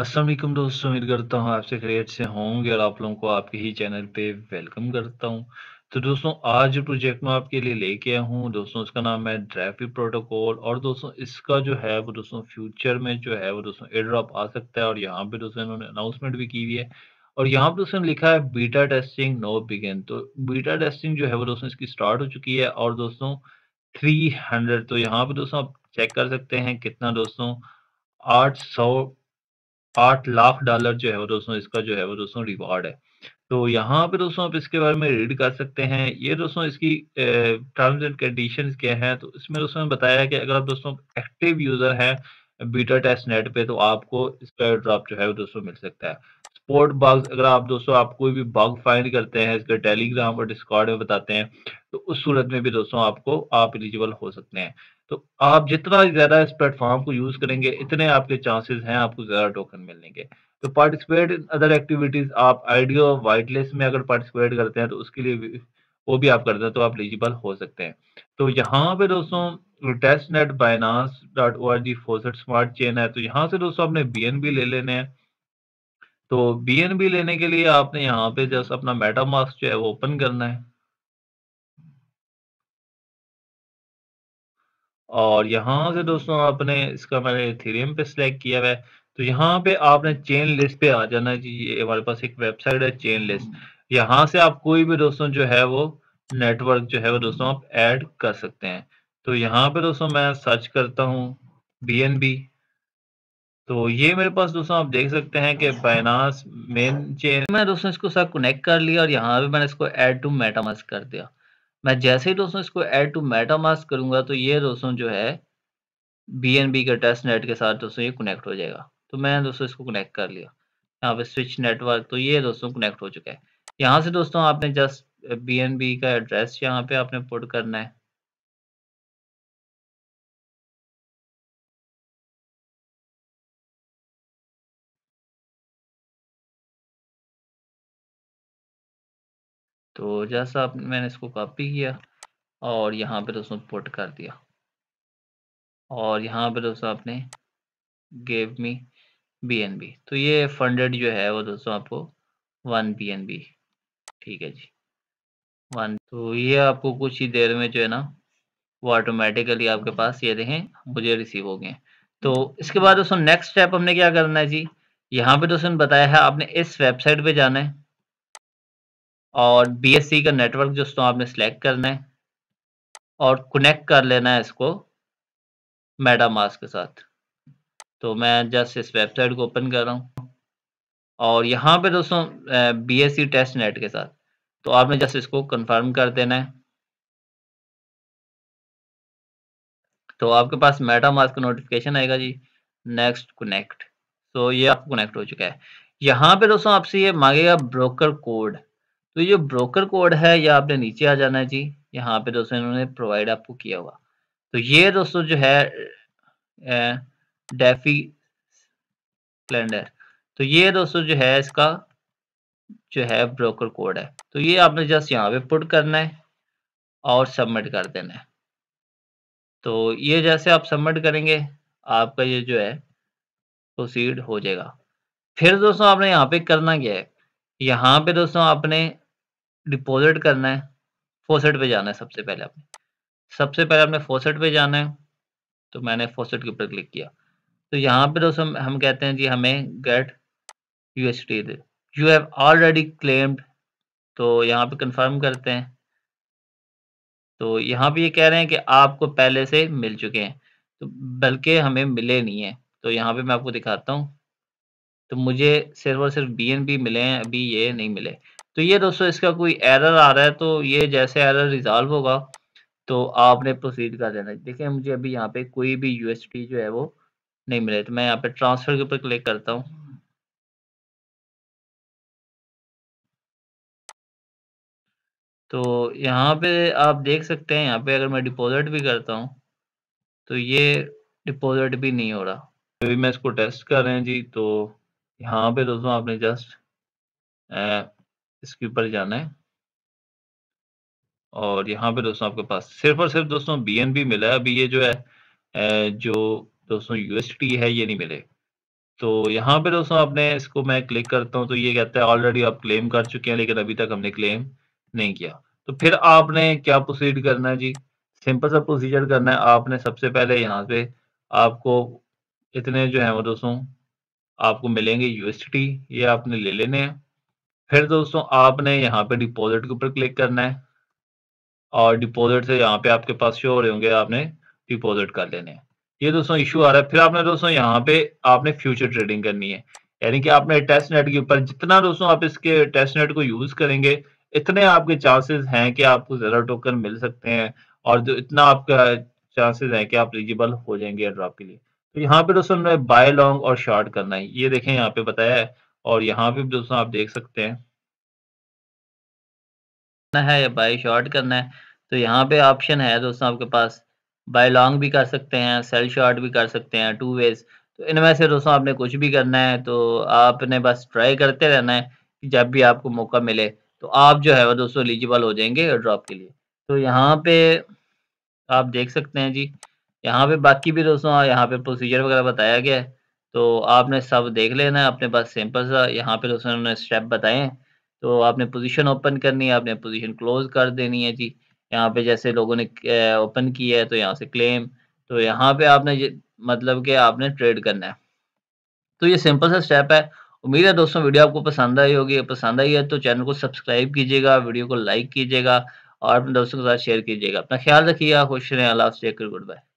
असलम दोस्तों उम्मीद करता हूँ आपसे खरीद से होंगे और आप लोगों को आपके ही चैनल पे वेलकम करता हूँ तो दोस्तों आज जो प्रोजेक्ट मैं आपके लिए लेके आया हूँ दोस्तों उसका नाम है ड्रैफिक प्रोटोकॉल और दोस्तों इसका जो है वो दोस्तों फ्यूचर में जो है वो दोस्तों एड्रॉप आ सकता है और यहाँ पे दोस्तों इन्होंने अनाउंसमेंट भी की हुई है और यहाँ पे दोस्तों लिखा है बीटा टेस्टिंग नो बिगेन तो बीटा टेस्टिंग जो है वो दोस्तों इसकी स्टार्ट हो चुकी है और दोस्तों थ्री हंड्रेड तो यहाँ पे दोस्तों आप चेक कर सकते हैं कितना दोस्तों आठ सौ आठ लाख डॉलर जो है वो दोस्तों इसका जो है वो दोस्तों रिवॉर्ड है तो यहाँ पे दोस्तों आप इसके बारे में रीड कर सकते हैं ये दोस्तों इसकी टर्म्स एंड कंडीशन क्या है तो इसमें दोस्तों बताया कि अगर आप दोस्तों एक्टिव यूजर हैं बीटा टेस्ट नेट पे तो आपको इसका ड्रॉप जो है वो दोस्तों मिल सकता है स्पोर्ट बग्स अगर आप दोस्तों आप कोई भी बग फाइंड करते हैं इसके टेलीग्राम और डिस्कॉर्ड में बताते हैं तो उस सूरत में भी दोस्तों आपको आप एलिजिबल हो सकते हैं तो आप जितना ज़्यादा इस प्लेटफॉर्म को यूज़ करेंगे इतने आपके चांसेस हैं आपको ज़्यादा टोकन मिलेंगे तो पार्टिसिपेट इन अदर एक्टिविटीज़ आप आइडियो वाइट में अगर पार्टिसिपेट करते हैं तो उसके लिए वो भी आप करते हैं तो आप एलिजिबल हो सकते हैं तो यहाँ पे दोस्तों test net Binance dot O R G smart chain है तो यहाँ से दोस्तों आपने बी एन बी ले लेने हैं तो BNB लेने के लिए आपने यहाँ पे जैसा अपना मेटामास्क जो है वो ओपन करना है और यहाँ से दोस्तों आपने इसका मैंने इथेरियम पे सिलेक्ट किया हुआ है तो यहाँ पे आपने चेन लिस्ट पे आ जाना जी ये हमारे पास एक वेबसाइट है चेन लिस्ट यहाँ से आप कोई भी दोस्तों जो है वो नेटवर्क जो है वो दोस्तों आप ऐड कर सकते हैं तो यहाँ पे दोस्तों मैं सर्च करता हूँ बी एन बी तो ये मेरे पास दोस्तों आप देख सकते हैं कि बाइनास मेन चेन मैं दोस्तों इसको साथ कनेक्ट कर लिया और यहाँ भी मैंने इसको ऐड टू मेटामास्क कर दिया मैं जैसे ही दोस्तों इसको ऐड टू मेटामास्क करूंगा तो ये दोस्तों जो है बी एन बी के टेस्ट नेट के साथ दोस्तों ये कनेक्ट हो जाएगा तो मैंने दोस्तों इसको कनेक्ट कर लिया यहाँ पे स्विच नेटवर्क तो ये दोस्तों कनेक्ट हो चुका है यहाँ से दोस्तों आपने जस्ट बी एन बी का एड्रेस यहाँ पे आपने पुट करना है तो जैसा आप मैंने इसको कॉपी किया और यहाँ पे दोस्तों पुट कर दिया और यहाँ पे दोस्तों आपने गेव मी बी तो ये फंडेड जो है वो दोस्तों आपको वन बी ठीक है जी वन तो ये आपको कुछ ही देर में जो है ना वो ऑटोमेटिकली आपके पास ये देखें मुझे रिसीव हो गए तो इसके बाद दोस्तों नेक्स्ट स्टेप हमने क्या करना है जी यहाँ पे दोस्तों बताया है आपने इस वेबसाइट पे जाना है और बीएससी का नेटवर्क दोस्तों आपने सेलेक्ट करना है और कनेक्ट कर लेना है इसको मेडामास के साथ तो मैं जस्ट इस वेबसाइट को ओपन कर रहा हूँ और यहाँ पे दोस्तों B S C test net के साथ तो आपने जस्ट इसको कंफर्म कर देना है तो आपके पास मेटामास्क का नोटिफिकेशन आएगा जी नेक्स्ट कनेक्ट तो ये आपको कनेक्ट हो चुका है यहाँ पे दोस्तों आपसे ये मांगेगा ब्रोकर कोड तो ये ब्रोकर कोड है या आपने नीचे आ जाना है जी यहाँ पे दोस्तों इन्होंने प्रोवाइड आपको किया हुआ तो ये दोस्तों जो है डेफी स्प्लेंडर तो ये दोस्तों जो है इसका जो है ब्रोकर कोड है तो ये आपने जस्ट यहाँ पे पुट करना है और सबमिट कर देना है तो ये जैसे आप सबमिट करेंगे आपका ये जो है प्रोसीड हो जाएगा फिर दोस्तों आपने यहाँ पे करना क्या है यहाँ पे दोस्तों आपने डिपॉजिट करना है फोसेट पे जाना है सबसे पहले आपने सबसे पहले आपने फोसेट पे जाना है तो मैंने फोसेट के ऊपर क्लिक किया तो यहाँ पे दोस्तों हम, कहते हैं जी हमें get U S T you have already claimed तो यहाँ पे कंफर्म करते हैं तो यहाँ पे ये यह कह रहे हैं कि आपको पहले से मिल चुके हैं तो बल्कि हमें मिले नहीं हैं तो यहाँ पे मैं आपको दिखाता हूँ तो मुझे सिर्फ और सिर्फ बी मिले हैं अभी ये नहीं मिले तो ये दोस्तों इसका कोई एरर आ रहा है तो ये जैसे एरर रिजॉल्व होगा तो आपने प्रोसीड कर देना देखिए मुझे अभी यहाँ पे कोई भी यू जो है वो नहीं मिले तो मैं यहाँ पे ट्रांसफर के ऊपर क्लिक करता हूँ तो यहाँ पे आप देख सकते हैं यहाँ पे अगर मैं डिपॉजिट भी करता हूँ तो ये डिपॉजिट भी नहीं हो रहा अभी मैं इसको टेस्ट कर रहे हैं जी तो यहाँ पे दोस्तों आपने जस्ट इसके ऊपर जाना है और यहाँ पे दोस्तों आपके पास सिर्फ और सिर्फ दोस्तों बी मिला है अभी ये जो है जो दोस्तों यूएसटी है ये नहीं मिले तो यहाँ पे दोस्तों आपने इसको मैं क्लिक करता हूँ तो ये कहता है ऑलरेडी आप क्लेम कर चुके हैं लेकिन अभी तक हमने क्लेम नहीं किया तो फिर आपने क्या प्रोसीड करना है जी सिंपल सा प्रोसीजर करना है आपने सबसे पहले यहाँ पे आपको इतने जो है वो दोस्तों आपको मिलेंगे यूएसटी ये आपने ले लेने हैं फिर दोस्तों आपने यहाँ पे डिपॉजिट के ऊपर क्लिक करना है और डिपॉजिट से यहाँ पे आपके पास शो हो रहे होंगे आपने डिपॉजिट कर लेने हैं ये दोस्तों इशू आ रहा है फिर आपने दोस्तों यहाँ पे आपने फ्यूचर ट्रेडिंग करनी है यानी कि आपने टेस्ट नेट के ऊपर जितना दोस्तों आप इसके टेस्ट नेट को यूज करेंगे इतने आपके चांसेस हैं कि आपको ज्यादा टोकन मिल सकते हैं और जो इतना आपका चांसेस है कि आप एलिजिबल हो जाएंगे ड्रॉप के लिए तो यहाँ पे दोस्तों बाय लॉन्ग और शॉर्ट करना है ये देखें यहाँ पे बताया है और यहाँ पे दोस्तों आप देख सकते हैं है या बाय शॉर्ट करना है तो यहाँ पे ऑप्शन है दोस्तों आपके पास बाय लॉन्ग भी कर सकते हैं सेल शॉर्ट भी कर सकते हैं टू वेज तो इनमें से दोस्तों आपने कुछ भी करना है तो आपने बस ट्राई करते रहना है कि जब भी आपको मौका मिले तो आप जो है वो दोस्तों एलिजिबल हो जाएंगे ड्रॉप के लिए तो यहाँ पे आप देख सकते हैं जी यहाँ पे बाकी भी दोस्तों यहाँ पे प्रोसीजर वगैरह बताया गया है तो आपने सब देख लेना है अपने पास सिंपल सा यहाँ पे दोस्तों उन्होंने स्टेप बताए हैं तो आपने पोजीशन ओपन करनी है आपने पोजीशन क्लोज कर देनी है जी यहाँ पे जैसे लोगों ने ओपन किया है तो यहाँ से क्लेम तो यहाँ पे आपने मतलब कि आपने ट्रेड करना है तो ये सिंपल सा स्टेप है उम्मीद है दोस्तों वीडियो आपको पसंद आई होगी पसंद आई है तो चैनल को सब्सक्राइब कीजिएगा वीडियो को लाइक कीजिएगा और अपने दोस्तों के साथ शेयर कीजिएगा अपना ख्याल रखिएगा खुश रहें अल्लाह गुड बाय